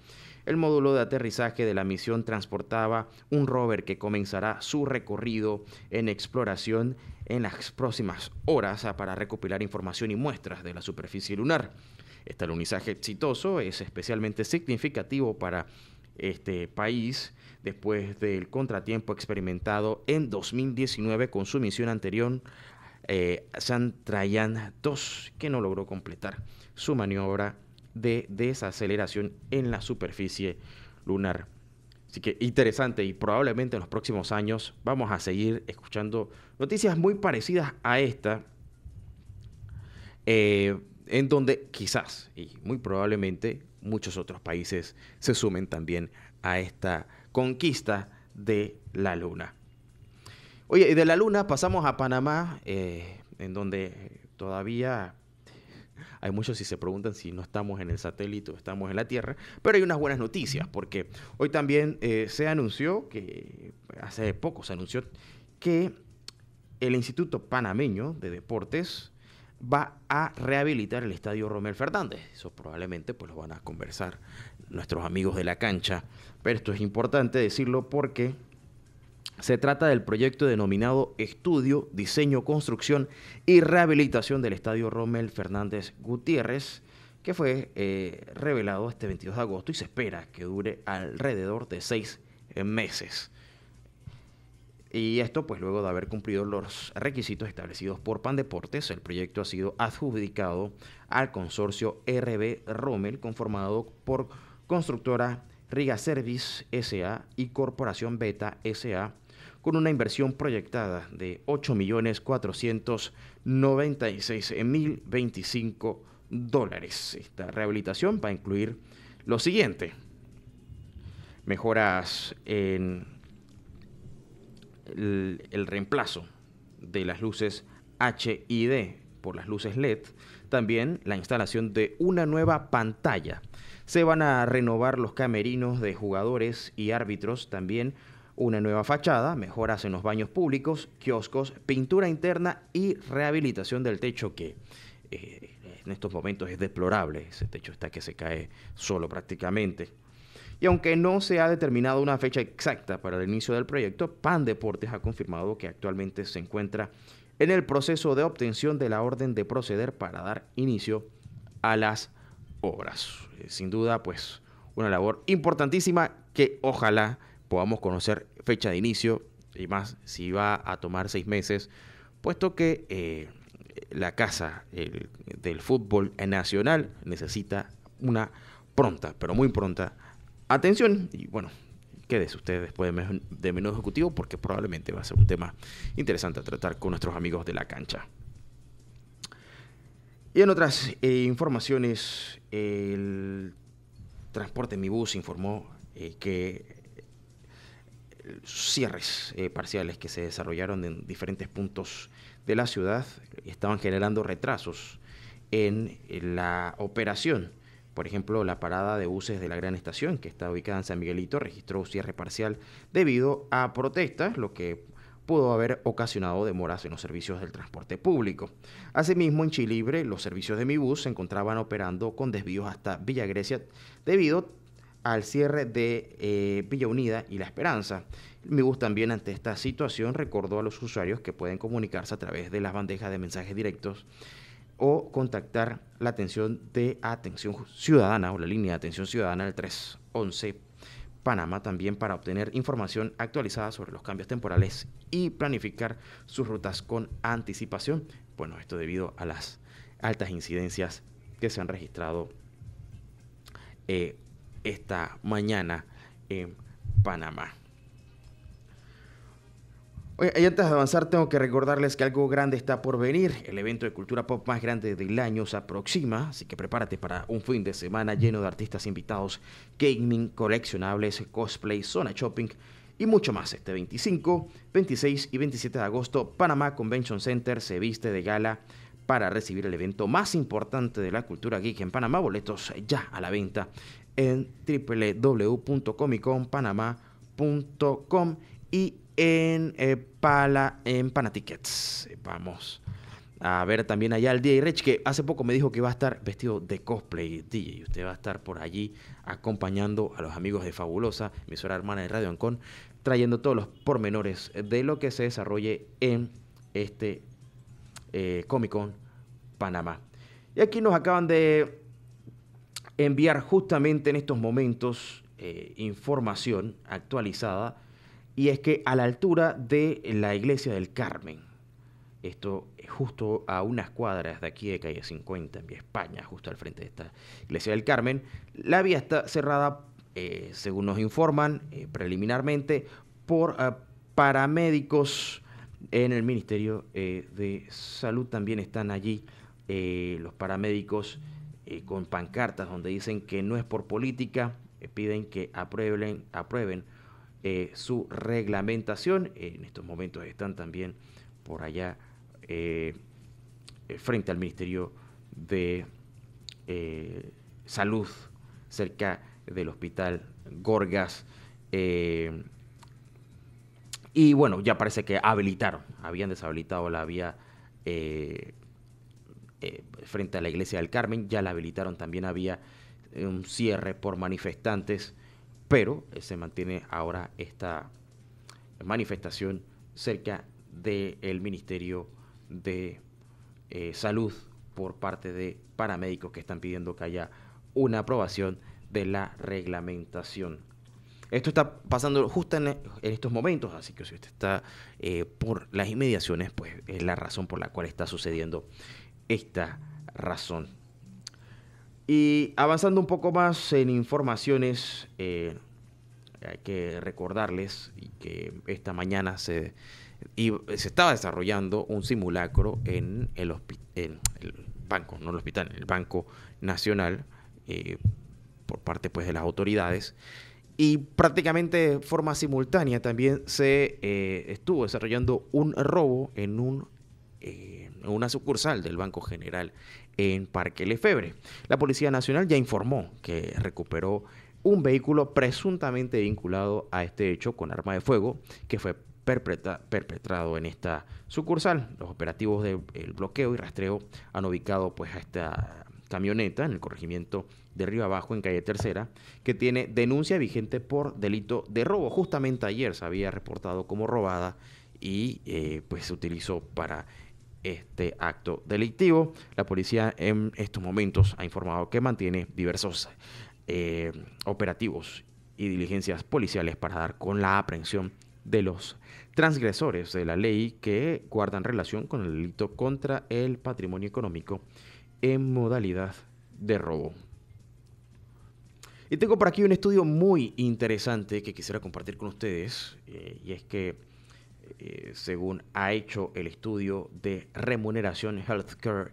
El módulo de aterrizaje de la misión transportaba un rover que comenzará su recorrido en exploración en las próximas horas ah, para recopilar información y muestras de la superficie lunar. Este alunizaje exitoso es especialmente significativo para este país después del contratiempo experimentado en 2019 con su misión anterior eh, 2, que no logró completar su maniobra de desaceleración en la superficie lunar. Así que interesante y probablemente en los próximos años vamos a seguir escuchando noticias muy parecidas a esta, eh, en donde quizás y muy probablemente muchos otros países se sumen también a esta conquista de la Luna. Oye, y de la Luna pasamos a Panamá, eh, en donde todavía hay muchos y se preguntan si no estamos en el satélite o estamos en la Tierra, pero hay unas buenas noticias, porque hoy también eh, se anunció que, hace poco se anunció que el Instituto Panameño de Deportes va a rehabilitar el estadio Romel Fernández. Eso probablemente pues lo van a conversar nuestros amigos de la cancha. Pero esto es importante decirlo porque se trata del proyecto denominado Estudio, Diseño, Construcción y Rehabilitación del Estadio Romel Fernández Gutiérrez, que fue eh, revelado este 22 de agosto y se espera que dure alrededor de seis meses. Y esto, pues luego de haber cumplido los requisitos establecidos por Pandeportes, el proyecto ha sido adjudicado al consorcio RB Rommel, conformado por constructora Riga Service SA y Corporación Beta SA, con una inversión proyectada de 8.496.025 dólares. Esta rehabilitación va a incluir lo siguiente. Mejoras en el, reemplazo de las luces HID por las luces LED, también la instalación de una nueva pantalla. Se van a renovar los camerinos de jugadores y árbitros, también una nueva fachada, mejoras en los baños públicos, kioscos, pintura interna y rehabilitación del techo que eh, en estos momentos es deplorable. Ese techo está que se cae solo prácticamente. Y aunque no se ha determinado una fecha exacta para el inicio del proyecto, PAN Deportes ha confirmado que actualmente se encuentra en el proceso de obtención de la orden de proceder para dar inicio a las obras. Eh, sin duda, pues una labor importantísima que ojalá podamos conocer fecha de inicio y más si va a tomar seis meses, puesto que eh, la casa del fútbol nacional necesita una pronta, pero muy pronta atención y bueno, quédese ustedes después de, menudo ejecutivo porque probablemente va a ser un tema interesante a tratar con nuestros amigos de la cancha. Y en otras eh, informaciones, el transporte en mi bus informó eh, que eh, cierres parciales que se desarrollaron en diferentes puntos de la ciudad estaban generando retrasos en la operación por ejemplo, la parada de buses de la Gran Estación, que está ubicada en San Miguelito, registró cierre parcial debido a protestas, lo que pudo haber ocasionado demoras en los servicios del transporte público. Asimismo, en Chilibre, los servicios de mi bus se encontraban operando con desvíos hasta Villa Grecia debido al cierre de eh, Villa Unida y La Esperanza. Mi bus también ante esta situación recordó a los usuarios que pueden comunicarse a través de las bandejas de mensajes directos o contactar la atención de Atención Ciudadana o la línea de Atención Ciudadana del 311 Panamá también para obtener información actualizada sobre los cambios temporales y planificar sus rutas con anticipación. Bueno, esto debido a las altas incidencias que se han registrado eh, esta mañana en Panamá y antes de avanzar, tengo que recordarles que algo grande está por venir. El evento de cultura pop más grande del año se aproxima, así que prepárate para un fin de semana lleno de artistas invitados, gaming, coleccionables, cosplay, zona shopping y mucho más. Este 25, 26 y 27 de agosto, Panamá Convention Center se viste de gala para recibir el evento más importante de la cultura geek en Panamá. Boletos ya a la venta en www.comiconpanamá.com y en, eh, Pala, en Panatickets. Eh, vamos a ver también allá al DJ Rich, que hace poco me dijo que va a estar vestido de cosplay DJ. Y usted va a estar por allí acompañando a los amigos de Fabulosa, emisora hermana de Radio Ancon, trayendo todos los pormenores de lo que se desarrolle en este eh, Comic Con Panamá. Y aquí nos acaban de enviar justamente en estos momentos eh, información actualizada y es que a la altura de la iglesia del Carmen, esto es justo a unas cuadras de aquí de calle 50, en Vía España, justo al frente de esta iglesia del Carmen, la vía está cerrada, eh, según nos informan eh, preliminarmente, por ah, paramédicos en el Ministerio eh, de Salud. También están allí los paramédicos con pancartas donde dicen que no es por política, piden que aprueben, aprueben eh, su reglamentación. En estos momentos están también por allá eh, frente al Ministerio de eh, Salud, cerca del Hospital Gorgas. y bueno, ya parece que habilitaron, habían deshabilitado la vía frente a la iglesia del Carmen, ya la habilitaron, también había un cierre por manifestantes pero eh, se mantiene ahora esta manifestación cerca del Ministerio de eh, Salud por parte de paramédicos que están pidiendo que haya una aprobación de la reglamentación. Esto está pasando justo en, estos momentos, así que si usted está eh, por las inmediaciones, pues es la razón por la cual está sucediendo esta razón. Y avanzando un poco más en informaciones, eh, hay que recordarles que esta mañana se, se estaba desarrollando un simulacro en el, banco, no el hospital, en el Banco Nacional, eh, por parte pues, de las autoridades. Y prácticamente de forma simultánea también se eh, estuvo desarrollando un robo en un, eh, una sucursal del Banco General en Parque Lefebre. La Policía Nacional ya informó que recuperó un vehículo presuntamente vinculado a este hecho con arma de fuego que fue perpetrado en esta sucursal. Los operativos del de bloqueo y rastreo han ubicado pues a esta camioneta en el corregimiento de Río Abajo, en calle Tercera, que tiene denuncia vigente por delito de robo. Justamente ayer se había reportado como robada y eh, pues se utilizó para este acto delictivo. La policía en estos momentos ha informado que mantiene diversos eh, operativos y diligencias policiales para dar con la aprehensión de los transgresores de la ley que guardan relación con el delito contra el patrimonio económico en modalidad de robo. Y tengo por aquí un estudio muy interesante que quisiera compartir con ustedes, eh, y es que eh, según ha hecho el estudio de remuneración Healthcare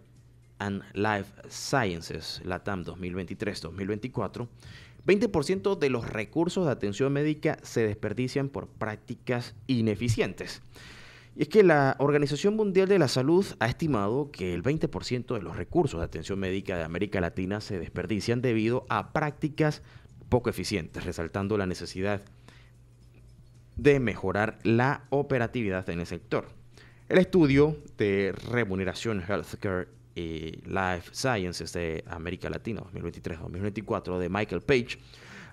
and Life Sciences, LATAM 2023-2024, 20% de los recursos de atención médica se desperdician por prácticas ineficientes. Y es que la Organización Mundial de la Salud ha estimado que el 20% de los recursos de atención médica de América Latina se desperdician debido a prácticas poco eficientes, resaltando la necesidad de mejorar la operatividad en el sector. El estudio de remuneración healthcare y life sciences de América Latina 2023-2024 de Michael Page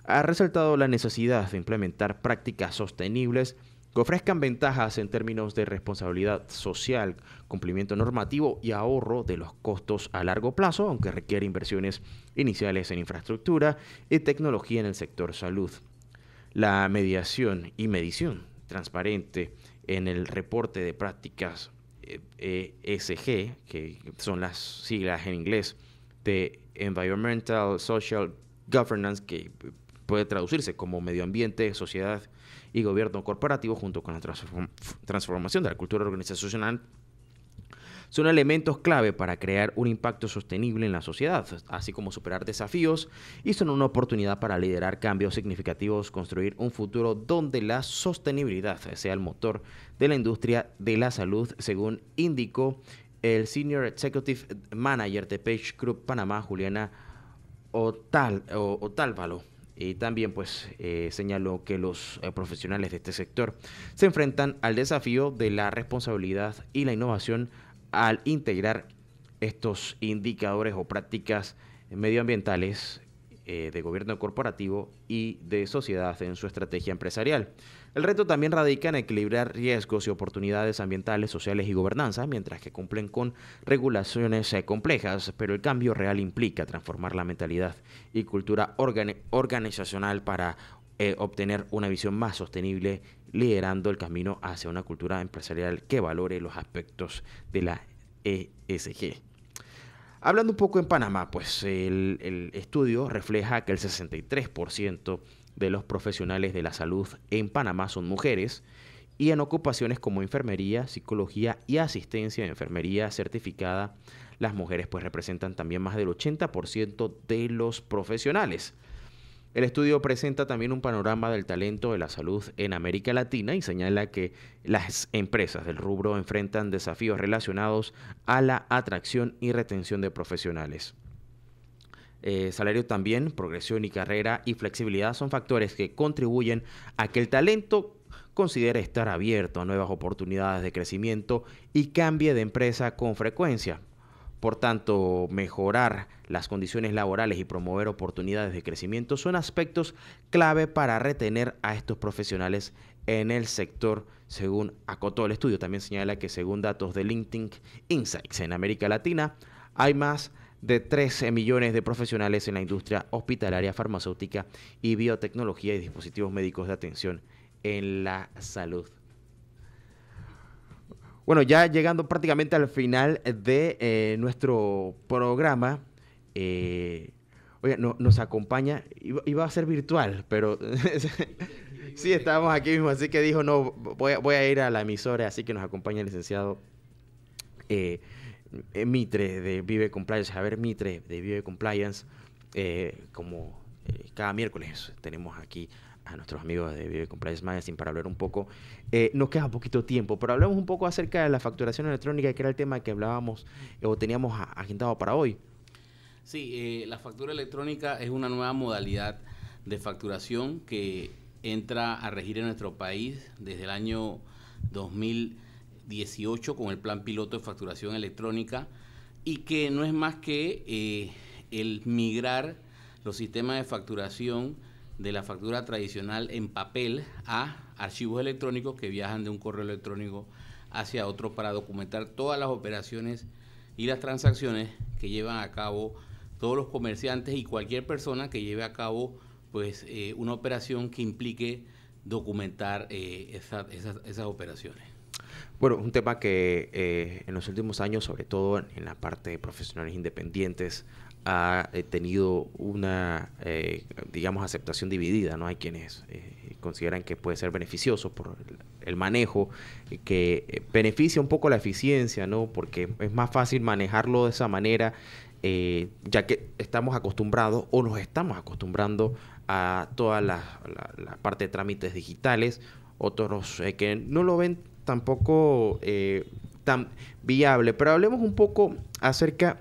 ha resaltado la necesidad de implementar prácticas sostenibles que ofrezcan ventajas en términos de responsabilidad social, cumplimiento normativo y ahorro de los costos a largo plazo, aunque requiere inversiones iniciales en infraestructura y tecnología en el sector salud la mediación y medición transparente en el reporte de prácticas ESG, eh, e que son las siglas en inglés de Environmental Social Governance, que puede traducirse como medio ambiente, sociedad y gobierno corporativo, junto con la transformación de la cultura organizacional son elementos clave para crear un impacto sostenible en la sociedad, así como superar desafíos y son una oportunidad para liderar cambios significativos, construir un futuro donde la sostenibilidad sea el motor de la industria de la salud, según indicó el Senior Executive Manager de Page Group Panamá, Juliana Otal, Otálvalo. Y también pues eh, señaló que los eh, profesionales de este sector se enfrentan al desafío de la responsabilidad y la innovación al integrar estos indicadores o prácticas medioambientales eh, de gobierno corporativo y de sociedad en su estrategia empresarial. El reto también radica en equilibrar riesgos y oportunidades ambientales, sociales y gobernanza, mientras que cumplen con regulaciones eh, complejas, pero el cambio real implica transformar la mentalidad y cultura organizacional para eh, obtener una visión más sostenible liderando el camino hacia una cultura empresarial que valore los aspectos de la ESG. Hablando un poco en Panamá, pues el, estudio refleja que el 63% de los profesionales de la salud en Panamá son mujeres y en ocupaciones como enfermería, psicología y asistencia de enfermería certificada, las mujeres pues representan también más del 80% de los profesionales. El estudio presenta también un panorama del talento de la salud en América Latina y señala que las empresas del rubro enfrentan desafíos relacionados a la atracción y retención de profesionales. Eh, salario también, progresión y carrera y flexibilidad son factores que contribuyen a que el talento considere estar abierto a nuevas oportunidades de crecimiento y cambie de empresa con frecuencia. Por tanto, mejorar las condiciones laborales y promover oportunidades de crecimiento son aspectos clave para retener a estos profesionales en el sector, según acotó el estudio. También señala que según datos de LinkedIn Insights en América Latina, hay más de 13 millones de profesionales en la industria hospitalaria, farmacéutica y biotecnología y dispositivos médicos de atención en la salud. Bueno, ya llegando prácticamente al final de eh, nuestro programa, eh, nos acompaña, iba, a ser virtual, pero sí, estábamos aquí mismo, así que dijo, no, voy, voy, a ir a la emisora, así que nos acompaña el licenciado eh, eh, Mitre de Vive Compliance, ver, Mitre de Vive Compliance, como cada miércoles tenemos aquí a nuestros amigos de Vive Compliance Magazine para hablar un poco. Eh, nos queda poquito tiempo, pero hablamos un poco acerca de la facturación electrónica, que era el tema que hablábamos eh, o teníamos agendado para hoy. Sí, eh, la factura electrónica es una nueva modalidad de facturación que entra a regir en nuestro país desde el año 2018 con el plan piloto de facturación electrónica y que no es más que el migrar los sistemas de facturación de la factura tradicional en papel a archivos electrónicos que viajan de un correo electrónico hacia otro para documentar todas las operaciones y las transacciones que llevan a cabo todos los comerciantes y cualquier persona que lleve a cabo pues eh, una operación que implique documentar eh, esas, operaciones. Bueno, un tema que eh, en los últimos años, sobre todo en la parte de profesionales independientes, ha eh, tenido una, eh, digamos, aceptación dividida, ¿no? Hay quienes eh, consideran que puede ser beneficioso por el manejo, que beneficia un poco la eficiencia, ¿no? Porque es más fácil manejarlo de esa manera, ya que estamos acostumbrados o nos estamos acostumbrando a toda la, la parte de trámites digitales, otros que no lo ven tampoco tan viable. Pero hablemos un poco acerca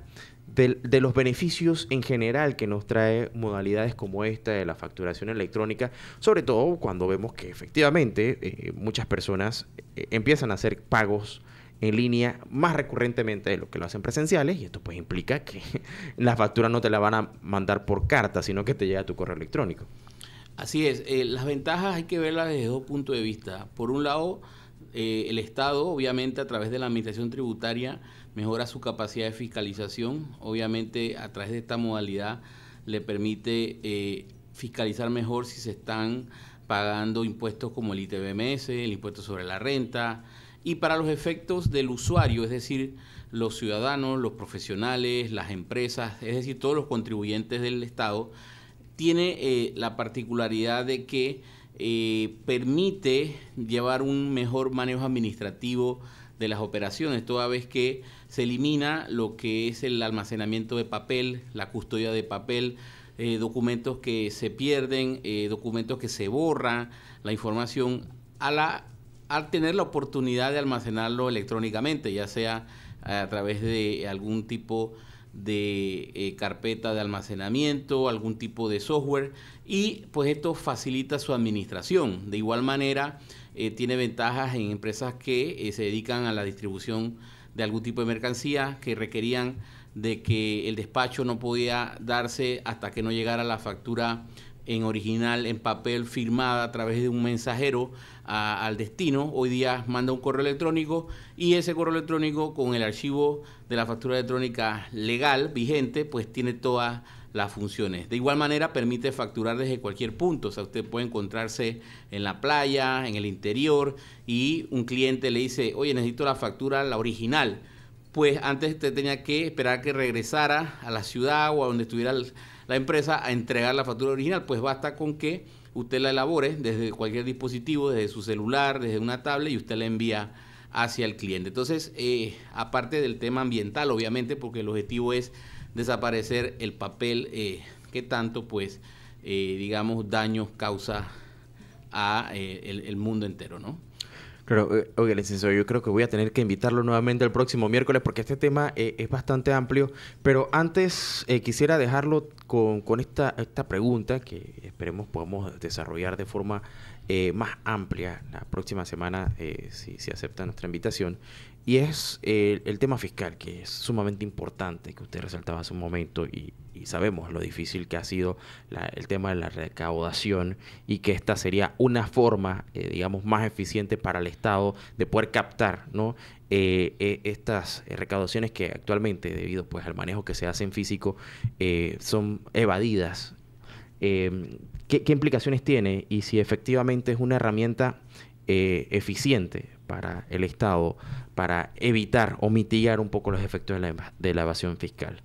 de, los beneficios en general que nos trae modalidades como esta de la facturación electrónica, sobre todo cuando vemos que efectivamente eh, muchas personas eh, empiezan a hacer pagos en línea más recurrentemente de lo que lo hacen presenciales y esto pues implica que la factura no te la van a mandar por carta, sino que te llega a tu correo electrónico. Así es, eh, las ventajas hay que verlas desde dos puntos de vista. Por un lado, el Estado, obviamente, a través de la Administración Tributaria, mejora su capacidad de fiscalización. Obviamente a través de esta modalidad le permite eh, fiscalizar mejor si se están pagando impuestos como el ITBMS, el impuesto sobre la renta, y para los efectos del usuario, es decir, los ciudadanos, los profesionales, las empresas, es decir, todos los contribuyentes del Estado, tiene eh, la particularidad de que eh, permite llevar un mejor manejo administrativo de las operaciones, toda vez que se elimina lo que es el almacenamiento de papel, la custodia de papel, eh, documentos que se pierden, eh, documentos que se borran, la información, a la, al tener la oportunidad de almacenarlo electrónicamente, ya sea a través de algún tipo de eh, carpeta de almacenamiento, algún tipo de software y pues esto facilita su administración. De igual manera, tiene ventajas en empresas que se dedican a la distribución de algún tipo de mercancía que requerían de que el despacho no podía darse hasta que no llegara la factura en original, en papel, firmada a través de un mensajero al destino. Hoy día manda un correo electrónico y ese correo electrónico con el archivo de la factura electrónica legal, vigente, pues tiene todas las funciones. De igual manera permite facturar desde cualquier punto, o sea, usted puede encontrarse en la playa, en el interior, y un cliente le dice, oye, necesito la factura, la original. Pues antes usted tenía que esperar que regresara a la ciudad o a donde estuviera la empresa a entregar la factura original, pues basta con que usted la elabore desde cualquier dispositivo, desde su celular, desde una tablet, y usted la envía hacia el cliente. Entonces, eh, aparte del tema ambiental, obviamente, porque el objetivo es desaparecer el papel eh, que tanto, pues, eh, digamos, daños causa a eh, el, mundo entero, ¿no? Claro, oye, licenciado, yo creo que voy a tener que invitarlo nuevamente el próximo miércoles porque este tema es bastante amplio, pero antes quisiera dejarlo con, con esta, esta pregunta que esperemos podamos desarrollar de forma más amplia la próxima semana, si, si acepta nuestra invitación, y es eh, el tema fiscal, que es sumamente importante, que usted resaltaba hace un momento, y, sabemos lo difícil que ha sido el tema de la recaudación y que esta sería una forma, eh, digamos, más eficiente para el Estado de poder captar ¿no? Eh, estas recaudaciones que actualmente, debido pues, al manejo que se hace en físico, son evadidas. ¿Qué implicaciones tiene y si efectivamente es una herramienta eh, eficiente para el Estado para evitar o mitigar un poco los efectos de la, evasión fiscal?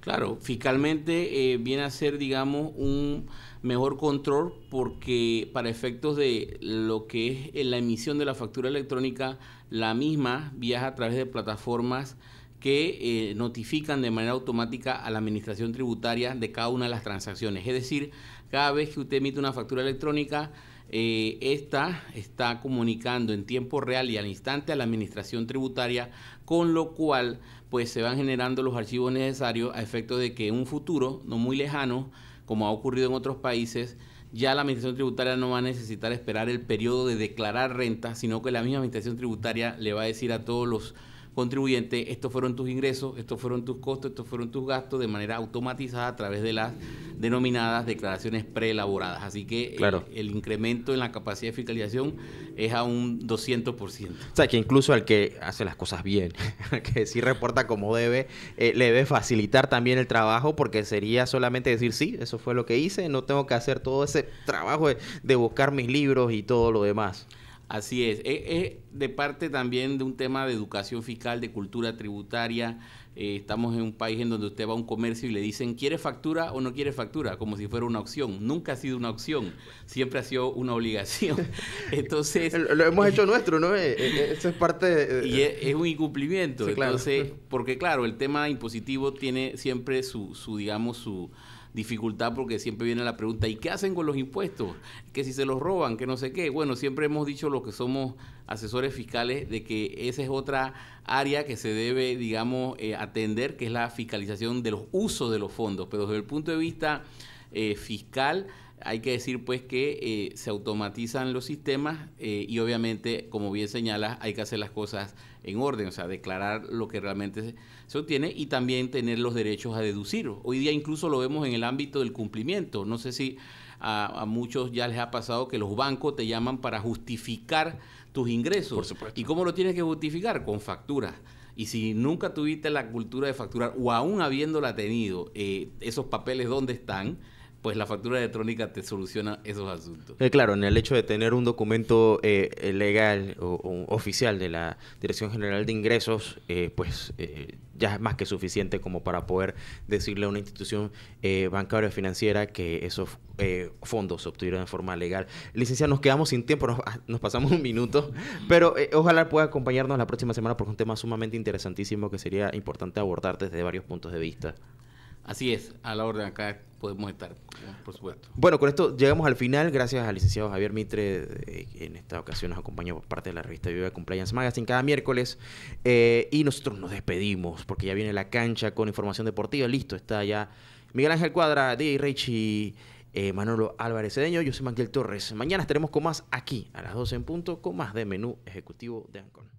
Claro, fiscalmente eh, viene a ser, digamos, un mejor control porque para efectos de lo que es eh, la emisión de la factura electrónica, la misma viaja a través de plataformas que notifican de manera automática a la administración tributaria de cada una de las transacciones. Es decir, cada vez que usted emite una factura electrónica, eh, esta está comunicando en tiempo real y al instante a la administración tributaria, con lo cual pues se van generando los archivos necesarios a efecto de que en un futuro, no muy lejano, como ha ocurrido en otros países, ya la administración tributaria no va a necesitar esperar el periodo de declarar renta, sino que la misma administración tributaria le va a decir a todos los contribuyente, estos fueron tus ingresos, estos fueron tus costos, estos fueron tus gastos, de manera automatizada a través de las denominadas declaraciones preelaboradas. Así que eh, el, incremento en la capacidad de fiscalización es a un 200%. O sea, que incluso al que hace las cosas bien, que sí reporta como debe, eh, le debe facilitar también el trabajo porque sería solamente decir, sí, eso fue lo que hice, no tengo que hacer todo ese trabajo de buscar mis libros y todo lo demás. Así es. Es, eh, eh, de parte también de un tema de educación fiscal, de cultura tributaria. Eh, estamos en un país en donde usted va a un comercio y le dicen, ¿quiere factura o no quiere factura? Como si fuera una opción. Nunca ha sido una opción. Siempre ha sido una obligación. Entonces... Lo hemos hecho nuestro, ¿no? Eso es parte... Y es, un incumplimiento. claro. Entonces, porque claro, el tema impositivo tiene siempre su, su digamos, su dificultad porque siempre viene la pregunta, ¿y qué hacen con los impuestos? ¿Qué si se los roban, ¿Qué no sé qué. Bueno, siempre hemos dicho los que somos asesores fiscales de que esa es otra área que se debe, digamos, eh, atender, que es la fiscalización de los usos de los fondos, pero desde el punto de vista eh, fiscal, hay que decir pues que eh, se automatizan los sistemas eh, y obviamente, como bien señalas, hay que hacer las cosas en orden, o sea, declarar lo que realmente se, obtiene y también tener los derechos a deducir. Hoy día incluso lo vemos en el ámbito del cumplimiento. No sé si a, muchos ya les ha pasado que los bancos te llaman para justificar tus ingresos. Por supuesto. ¿Y cómo lo tienes que justificar? Con facturas. Y si nunca tuviste la cultura de facturar, o aún habiéndola tenido, eh, esos papeles, ¿dónde están? pues la factura electrónica te soluciona esos asuntos. Eh, claro, en el hecho de tener un documento eh, legal o, oficial de la Dirección General de Ingresos, eh, pues ya es más que suficiente como para poder decirle a una institución bancaria o financiera que esos fondos se obtuvieron de forma legal. Licenciado, nos quedamos sin tiempo, nos, pasamos un minuto, pero ojalá pueda acompañarnos la próxima semana porque un tema sumamente interesantísimo que sería importante abordar desde varios puntos de vista. Así es, a la orden acá podemos estar, por supuesto. Bueno, con esto llegamos al final. Gracias al licenciado Javier Mitre, que eh, en esta ocasión nos acompaña por parte de la revista Viva Compliance Magazine cada miércoles. Eh, y nosotros nos despedimos porque ya viene la cancha con información deportiva. Listo, está ya Miguel Ángel Cuadra, D.I. Reichi. Eh, Manolo Álvarez Cedeño, yo soy Manuel Torres. Mañana estaremos con más aquí a las 12 en punto con más de menú ejecutivo de Ancon.